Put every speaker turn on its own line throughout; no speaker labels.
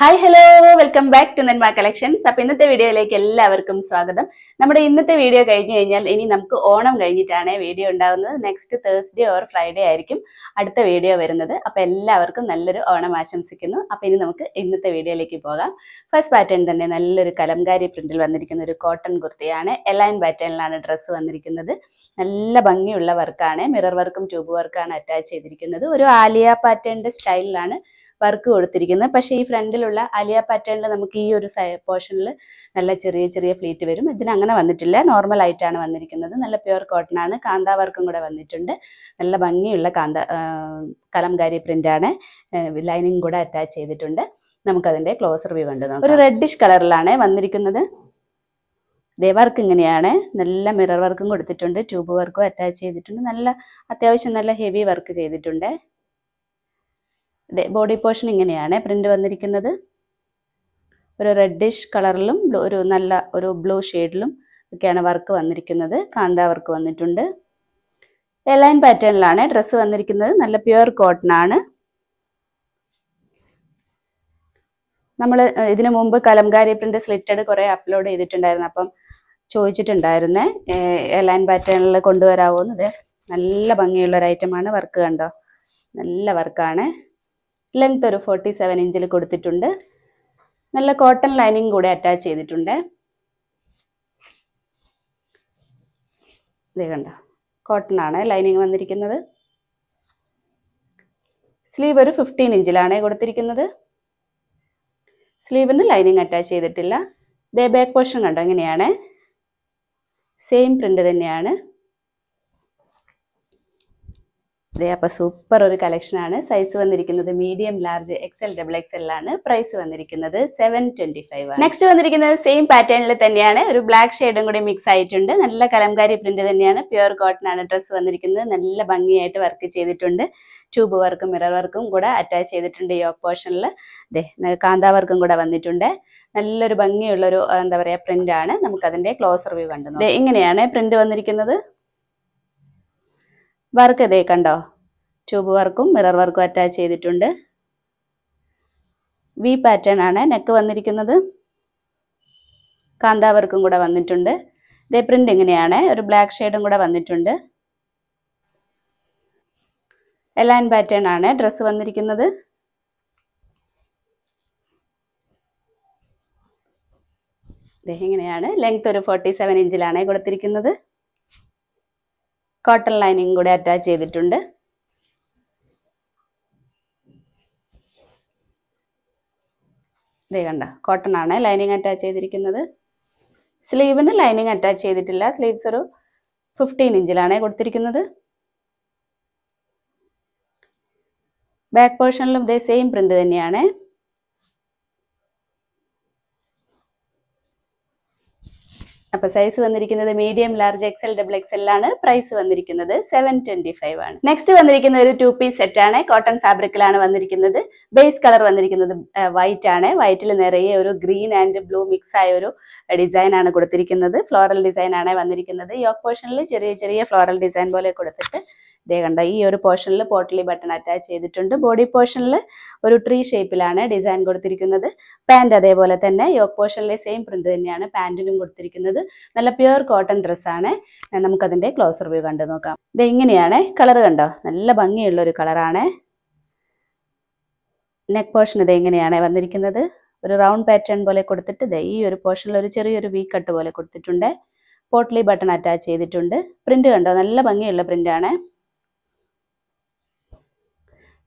hi hello welcome back to Nenma collections അപ്പൊ ഇന്നത്തെ വീഡിയോയിലേക്ക് എല്ലാവർക്കും സ്വാഗതം നമ്മുടെ ഇന്നത്തെ വീഡിയോ കഴിഞ്ഞു കഴിഞ്ഞാൽ ഇനി നമുക്ക് ഓണം കഴിഞ്ഞിട്ടാണ് വീഡിയോ ഉണ്ടാകുന്നത് നെക്സ്റ്റ് തേഴ്സ്ഡേ ഓർ ഫ്രൈഡേ ആയിരിക്കും അടുത്ത വീഡിയോ വരുന്നത് അപ്പൊ എല്ലാവർക്കും നല്ലൊരു ഓണം ആശംസിക്കുന്നു അപ്പൊ ഇനി നമുക്ക് ഇന്നത്തെ വീഡിയോയിലേക്ക് പോകാം ഫസ്റ്റ് പാറ്റേൺ തന്നെ നല്ലൊരു കലംകാരി പ്രിന്റിൽ വന്നിരിക്കുന്ന ഒരു കോട്ടൺ കുർത്തിയാണ് എലൈൻ പാറ്റേണിലാണ് ഡ്രസ്സ് വന്നിരിക്കുന്നത് നല്ല ഭംഗിയുള്ള വർക്കാണ് മിറർ വർക്കും ട്യൂബ് വർക്കാണ് അറ്റാച്ച് ചെയ്തിരിക്കുന്നത് ഒരു ആലിയ പാറ്റേണിന്റെ സ്റ്റൈലിലാണ് വർക്ക് കൊടുത്തിരിക്കുന്നത് പക്ഷേ ഈ ഫ്രണ്ടിലുള്ള അലിയ പാറ്റേണിൽ നമുക്ക് ഈ ഒരു പോർഷനിൽ നല്ല ചെറിയ ചെറിയ ഫ്ലീറ്റ് വരും ഇതിന് അങ്ങനെ വന്നിട്ടില്ല നോർമൽ ആയിട്ടാണ് വന്നിരിക്കുന്നത് നല്ല പ്യുവർ കോട്ടൺ ആണ് കാന്ത വർക്കും കൂടെ വന്നിട്ടുണ്ട് നല്ല ഭംഗിയുള്ള കാന്ത കലംകാരി ആണ് ലൈനിങ് കൂടെ അറ്റാച്ച് ചെയ്തിട്ടുണ്ട് നമുക്കതിൻ്റെ ക്ലോസർ വ്യൂ കണ്ടു നോക്കാം ഒരു റെഡിഷ് കളറിലാണ് വന്നിരിക്കുന്നത് ദേ വർക്ക് ഇങ്ങനെയാണ് നല്ല മിറർ വർക്കും കൊടുത്തിട്ടുണ്ട് ട്യൂബ് വർക്കും അറ്റാച്ച് ചെയ്തിട്ടുണ്ട് നല്ല അത്യാവശ്യം നല്ല ഹെവി വർക്ക് ചെയ്തിട്ടുണ്ട് ബോഡി പോർഷൻ ഇങ്ങനെയാണ് പ്രിൻ്റ് വന്നിരിക്കുന്നത് ഒരു റെഡിഷ് കളറിലും ഒരു നല്ല ഒരു ബ്ലൂ ഷെയ്ഡിലും ഒക്കെയാണ് വർക്ക് വന്നിരിക്കുന്നത് കാന്ത വർക്ക് വന്നിട്ടുണ്ട് എലൈൻ പാറ്റേണിലാണ് ഡ്രസ്സ് വന്നിരിക്കുന്നത് നല്ല പ്യുവർ കോട്ടൺ ആണ് നമ്മൾ ഇതിനു മുമ്പ് കലംകാരി പ്രിൻ്റ് സ്ലിറ്റഡ് കുറേ അപ്ലോഡ് ചെയ്തിട്ടുണ്ടായിരുന്നു അപ്പം ചോദിച്ചിട്ടുണ്ടായിരുന്നേ എലൈൻ പാറ്റേണിൽ കൊണ്ടുവരാവോ എന്നത് നല്ല ഭംഗിയുള്ള ഒരു ഐറ്റമാണ് വർക്ക് കണ്ടോ നല്ല വർക്കാണ് ലെങ്ത് ഒരു ഫോർട്ടി സെവൻ ഇഞ്ചിൽ കൊടുത്തിട്ടുണ്ട് നല്ല കോട്ടൺ ലൈനിങ് കൂടെ അറ്റാച്ച് ചെയ്തിട്ടുണ്ട് ഇത് കണ്ട കോട്ടൺ ആണ് ലൈനിങ് വന്നിരിക്കുന്നത് സ്ലീവ് ഒരു ഫിഫ്റ്റീൻ ഇഞ്ചിലാണ് കൊടുത്തിരിക്കുന്നത് സ്ലീവിന് ലൈനിങ് അറ്റാച്ച് ചെയ്തിട്ടില്ല ദേ ബാക്ക് പോർഷൻ കണ്ടോ എങ്ങനെയാണ് സെയിം പ്രിൻ്റ് തന്നെയാണ് ഇതേ അപ്പോൾ സൂപ്പർ ഒരു കളക്ഷനാണ് സൈസ് വന്നിരിക്കുന്നത് medium large XL double XL ആണ് പ്രൈസ് വന്നിരിക്കുന്നത് സെവൻ ട്വന്റി ഫൈവ് ആണ് നെക്സ്റ്റ് വന്നിരിക്കുന്നത് സെയിം പാറ്റേണിൽ തന്നെയാണ് ഒരു ബ്ലാക്ക് ഷെയ്ഡും കൂടി മിക്സ് ആയിട്ടുണ്ട് നല്ല കലംകാരി പ്രിന്റ് തന്നെയാണ് പ്യുർ കോട്ടൺ ആണ് ഡ്രസ്സ് വന്നിരിക്കുന്നത് നല്ല ഭംഗിയായിട്ട് വർക്ക് ചെയ്തിട്ടുണ്ട് ട്യൂബ് വർക്കും മിറർ വർക്കും കൂടെ അറ്റാച്ച് ചെയ്തിട്ടുണ്ട് യോക്ക് പോർഷനിൽ അതെ കാന്താ വർക്കും കൂടെ വന്നിട്ടുണ്ട് നല്ലൊരു ഭംഗിയുള്ളൊരു എന്താ പറയുക ആണ് നമുക്കതിൻ്റെ ക്ലോസർ വ്യൂ കണ്ടു ഇങ്ങനെയാണ് പ്രിന്റ് വന്നിരിക്കുന്നത് വർക്ക് ഇതേ കണ്ടോ ട്യൂബ് വർക്കും മിറർ വർക്കും അറ്റാച്ച് ചെയ്തിട്ടുണ്ട് വി പാറ്റേൺ ആണ് നെക്ക് വന്നിരിക്കുന്നത് കാന്താ വർക്കും കൂടെ വന്നിട്ടുണ്ട് ഇതേ പ്രിന്റ് ഇങ്ങനെയാണ് ഒരു ബ്ലാക്ക് ഷെയ്ഡും കൂടെ വന്നിട്ടുണ്ട് എലൈൻ പാറ്റേൺ ആണ് ഡ്രസ്സ് വന്നിരിക്കുന്നത് ഇങ്ങനെയാണ് ലെങ്ത് ഒരു ഫോർട്ടി സെവൻ ഇഞ്ചിലാണ് കൊടുത്തിരിക്കുന്നത് കോട്ടൺ ലൈനിങ് കൂടെ അറ്റാച്ച് ചെയ്തിട്ടുണ്ട് ഇതേ കണ്ട കോട്ടൺ ആണ് ലൈനിങ് അറ്റാച്ച് ചെയ്തിരിക്കുന്നത് സ്ലീവിന് ലൈനിങ് അറ്റാച്ച് ചെയ്തിട്ടില്ല സ്ലീവ്സ് ഒരു ഫിഫ്റ്റീൻ ഇഞ്ചിലാണ് കൊടുത്തിരിക്കുന്നത് ബാക്ക് പോർഷനിലും ഇതേ സെയിം പ്രിന്റ് തന്നെയാണ് അപ്പൊ സൈസ് വന്നിരിക്കുന്നത് മീഡിയം ലാർജ് എക്സൽ ഡബിൾ ആണ് പ്രൈസ് വന്നിരിക്കുന്നത് സെവൻ ട്വന്റി ഫൈവ് ആണ് നെക്സ്റ്റ് വന്നിരിക്കുന്ന ഒരു ടു പീസ് സെറ്റ് ആണ് കോട്ടൺ ഫാബ്രിക്കിലാണ് വന്നിരിക്കുന്നത് ബേസ് കളർ വന്നിരിക്കുന്നത് വൈറ്റ് ആണ് വൈറ്റിൽ നിറയെ ഒരു ഗ്രീൻ ആൻഡ് ബ്ലൂ മിക്സ് ആയ ഒരു ഡിസൈൻ ആണ് കൊടുത്തിരിക്കുന്നത് ഫ്ലോറൽ ഡിസൈൻ ആണ് വന്നിരിക്കുന്നത് യോക്ക് പോർഷനിൽ ചെറിയ ചെറിയ ഫ്ലോറൽ ഡിസൈൻ പോലെ കൊടുത്തിട്ട് ഇതേ കണ്ട ഈ ഒരു പോർഷനിൽ പോട്ടലി ബട്ടൺ അറ്റാച്ച് ചെയ്തിട്ടുണ്ട് ബോഡി പോർഷനിൽ ഒരു ട്രീ ഷേപ്പിലാണ് ഡിസൈൻ കൊടുത്തിരിക്കുന്നത് പാൻറ് അതേപോലെ തന്നെ യോക്ക് പോർഷനിലെ സെയിം പ്രിന്റ് തന്നെയാണ് പാൻറ്റിനും കൊടുത്തിരിക്കുന്നത് നല്ല പ്യുർ കോട്ടൺ ഡ്രസ്സാണ് നമുക്കതിൻ്റെ ക്ലോസ് റിവ്യൂ കണ്ടു നോക്കാം ഇത് ഇങ്ങനെയാണ് കളർ കണ്ടോ നല്ല ഭംഗിയുള്ള ഒരു കളറാണ് നെക്ക് പോർഷൻ ഇത് എങ്ങനെയാണ് വന്നിരിക്കുന്നത് ഒരു റൗണ്ട് പാറ്റേൺ പോലെ കൊടുത്തിട്ട് ഇതേ ഈ ഒരു പോർഷനിൽ ഒരു ചെറിയൊരു വീ കട്ട് പോലെ കൊടുത്തിട്ടുണ്ട് പോട്ട്ലി ബട്ടൺ അറ്റാച്ച് ചെയ്തിട്ടുണ്ട് പ്രിന്റ് കണ്ടോ നല്ല ഭംഗിയുള്ള പ്രിന്റാണ്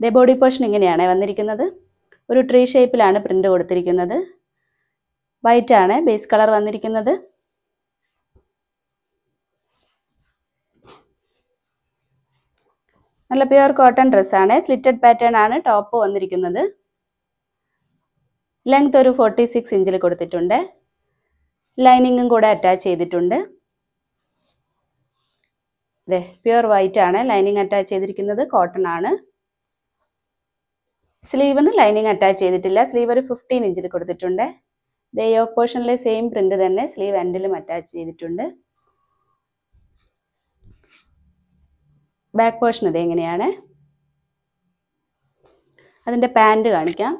ദ ബോഡി പോർഷൻ ഇങ്ങനെയാണ് വന്നിരിക്കുന്നത് ഒരു ട്രീ ഷേപ്പിലാണ് പ്രിൻ്റ് കൊടുത്തിരിക്കുന്നത് വൈറ്റ് ആണ് ബേസ് കളർ വന്നിരിക്കുന്നത് നല്ല പ്യുവർ കോട്ടൺ ഡ്രസ്സാണ് സ്ലിറ്റഡ് പാറ്റേൺ ആണ് ടോപ്പ് വന്നിരിക്കുന്നത് ലെങ്ത് ഒരു ഫോർട്ടി സിക്സ് ഇഞ്ചിൽ കൊടുത്തിട്ടുണ്ട് ലൈനിങ്ങും കൂടെ അറ്റാച്ച് ചെയ്തിട്ടുണ്ട് അതെ പ്യുവർ വൈറ്റ് ആണ് ലൈനിങ് അറ്റാച്ച് ചെയ്തിരിക്കുന്നത് കോട്ടൺ ആണ് സ്ലീവിന് ലൈനിങ് അറ്റാച്ച് ചെയ്തിട്ടില്ല സ്ലീവ് ഒരു ഫിഫ്റ്റീൻ ഇഞ്ചിൽ കൊടുത്തിട്ടുണ്ട് ദേ യോക്ക് പോർഷനിലെ സെയിം പ്രിന്റ് തന്നെ സ്ലീവ് എൻഡിലും അറ്റാച്ച് ചെയ്തിട്ടുണ്ട് ബാക്ക് പോർഷൻ ഇത് എങ്ങനെയാണ് അതിൻ്റെ പാൻറ് കാണിക്കാം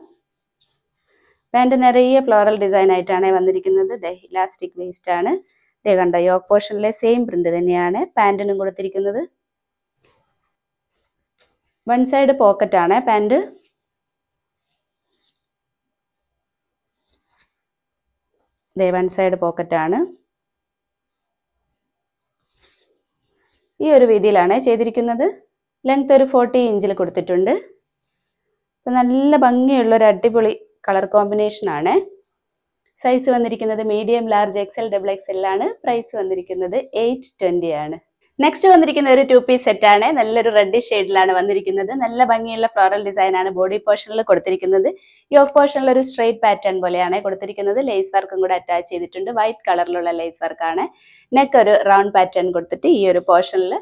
പാൻറ് നിറയെ ഫ്ലോറൽ ഡിസൈൻ ആയിട്ടാണ് വന്നിരിക്കുന്നത് ദേ ഇലാസ്റ്റിക് വേസ്റ്റ് ആണ് ദേ കണ്ടോ യോക്ക് പോർഷനിലെ സെയിം പ്രിന്റ് തന്നെയാണ് പാൻറ്റിനും കൊടുത്തിരിക്കുന്നത് വൺ സൈഡ് പോക്കറ്റാണ് പാൻറ്റ് ലേവ് ഹാൻഡ് സൈഡ് പോക്കറ്റാണ് ഈ ഒരു രീതിയിലാണ് ചെയ്തിരിക്കുന്നത് ലെങ്ത് ഒരു ഫോർട്ടി ഇഞ്ചിൽ കൊടുത്തിട്ടുണ്ട് അപ്പം നല്ല ഭംഗിയുള്ള ഒരു അടിപൊളി കളർ കോമ്പിനേഷനാണ് സൈസ് വന്നിരിക്കുന്നത് medium large L double XL ആണ് പ്രൈസ് വന്നിരിക്കുന്നത് എയ്റ്റ് ട്വൻറ്റി ആണ് നെക്സ്റ്റ് വന്നിരിക്കുന്ന ഒരു ടു പീസ് സെറ്റ് ആണ് നല്ലൊരു റെഡ് ഷെയ്ഡിലാണ് വന്നിരിക്കുന്നത് നല്ല ഭംഗിയുള്ള ഫ്ലോറൽ ഡിസൈൻ ആണ് ബോഡി പോർഷനിൽ കൊടുത്തിരിക്കുന്നത് യോക്ക് പോർഷനിൽ ഒരു സ്ട്രെയിറ്റ് പാറ്റേൺ പോലെയാണ് കൊടുത്തിരിക്കുന്നത് ലേസ് വർക്കും കൂടെ അറ്റാച്ച് ചെയ്തിട്ടുണ്ട് വൈറ്റ് കളറിലുള്ള ലേസ് വർക്കാണ് നെക്ക് ഒരു റൗണ്ട് പാറ്റേൺ കൊടുത്തിട്ട് ഈ ഒരു പോർഷനിൽ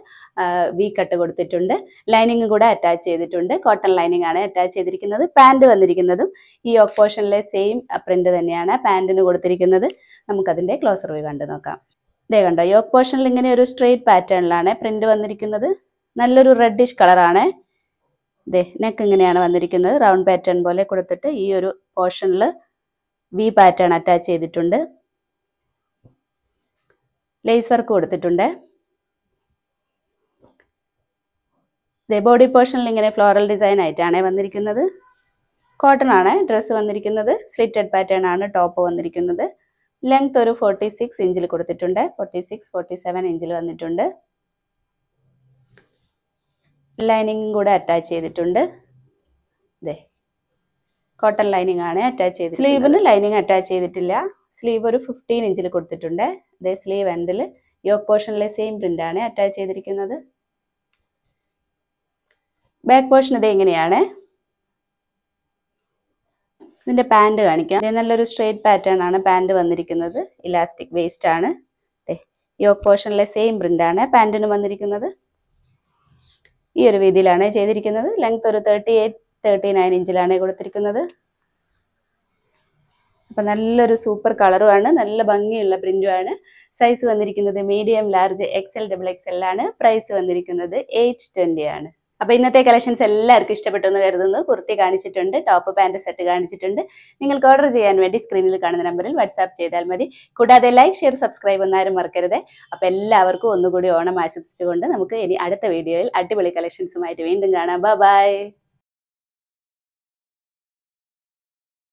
വി കട്ട് കൊടുത്തിട്ടുണ്ട് ലൈനിങ് കൂടെ അറ്റാച്ച് ചെയ്തിട്ടുണ്ട് കോട്ടൺ ലൈനിങ് ആണ് അറ്റാച്ച് ചെയ്തിരിക്കുന്നത് പാൻറ് വന്നിരിക്കുന്നതും ഈ യോക്ക് പോർഷനിലെ സെയിം പ്രിന്റ് തന്നെയാണ് പാൻറിന് കൊടുത്തിരിക്കുന്നത് നമുക്കതിൻ്റെ ക്ലോസർ വ്യൂ കണ്ടു നോക്കാം ഇതേ കണ്ടോ യോക്ക് പോർഷനിൽ ഇങ്ങനെ ഒരു സ്ട്രെയിറ്റ് പാറ്റേണിലാണ് പ്രിന്റ് വന്നിരിക്കുന്നത് നല്ലൊരു റെഡിഷ് കളറാണ് ഇതേ നെക്ക് ഇങ്ങനെയാണ് വന്നിരിക്കുന്നത് റൗണ്ട് പാറ്റേൺ പോലെ കൊടുത്തിട്ട് ഈ ഒരു പോർഷനിൽ വി പാറ്റേൺ അറ്റാച്ച് ചെയ്തിട്ടുണ്ട് ലേസർ കൊടുത്തിട്ടുണ്ട് ഇതേ ബോഡി പോർഷനിൽ ഇങ്ങനെ ഫ്ലോറൽ ഡിസൈൻ ആയിട്ടാണ് വന്നിരിക്കുന്നത് കോട്ടൺ ആണ് ഡ്രസ്സ് വന്നിരിക്കുന്നത് സ്ലിറ്റഡ് പാറ്റേൺ ആണ് ടോപ്പ് വന്നിരിക്കുന്നത് ലെങ്ത് ഒരു ഫോർട്ടി സിക്സ് ഇഞ്ചിൽ കൊടുത്തിട്ടുണ്ട് ഫോർട്ടി സിക്സ് ഫോർട്ടി സെവൻ ഇഞ്ചിൽ വന്നിട്ടുണ്ട് ലൈനിങ്ങും കൂടെ അറ്റാച്ച് ചെയ്തിട്ടുണ്ട് അതെ കോട്ടൺ ലൈനിങ് ആണ് അറ്റാച്ച് ചെയ്ത് സ്ലീവിന് ലൈനിങ് അറ്റാച്ച് ചെയ്തിട്ടില്ല സ്ലീവ് ഒരു ഫിഫ്റ്റീൻ ഇഞ്ചിൽ കൊടുത്തിട്ടുണ്ട് ഇതേ സ്ലീവ് എൻഡിൽ യോക്ക് പോർഷനിലെ സെയിം പ്രിന്റ് ആണ് അറ്റാച്ച് ചെയ്തിരിക്കുന്നത് ബാക്ക് പോർഷൻ ഇത് എങ്ങനെയാണ് ഇതിൻ്റെ പാൻറ് കാണിക്കാം ഇത് നല്ലൊരു സ്ട്രെയിറ്റ് പാറ്റേൺ ആണ് പാൻറ് വന്നിരിക്കുന്നത് ഇലാസ്റ്റിക് വേസ്റ്റ് ആണ് യോക്ക് പോർഷനിലെ സെയിം ആണ് പാൻറ്റിന് വന്നിരിക്കുന്നത് ഈ ഒരു രീതിയിലാണ് ചെയ്തിരിക്കുന്നത് ലെങ്ത് ഒരു തേർട്ടി എയ്റ്റ് തേർട്ടി നയൻ ഇഞ്ചിലാണ് കൊടുത്തിരിക്കുന്നത് അപ്പം നല്ലൊരു സൂപ്പർ ആണ് നല്ല ഭംഗിയുള്ള ആണ് സൈസ് വന്നിരിക്കുന്നത് medium large XL double X ആണ് പ്രൈസ് വന്നിരിക്കുന്നത് എയ്റ്റ് ആണ് അപ്പോൾ ഇന്നത്തെ കളക്ഷൻസ് എല്ലാവർക്കും ഇഷ്ടപ്പെട്ടു എന്ന് കരുതുന്നു കുർത്തി കാണിച്ചിട്ടുണ്ട് ടോപ്പ് പാൻറ് സെറ്റ് കാണിച്ചിട്ടുണ്ട് നിങ്ങൾക്ക് ഓർഡർ ചെയ്യാൻ വേണ്ടി സ്ക്രീനിൽ കാണുന്ന നമ്പറിൽ വാട്സാപ്പ് ചെയ്താൽ മതി കൂടാതെ ലൈക്ക് ഷെയർ സബ്സ്ക്രൈബ് ഒന്നാരും മറക്കരുത് അപ്പോൾ എല്ലാവർക്കും ഒന്നുകൂടി ഓണം ആശംസിച്ചുകൊണ്ട് നമുക്ക് ഇനി അടുത്ത വീഡിയോയിൽ അടിപൊളി കളക്ഷൻസുമായിട്ട് വീണ്ടും കാണാം ബൈ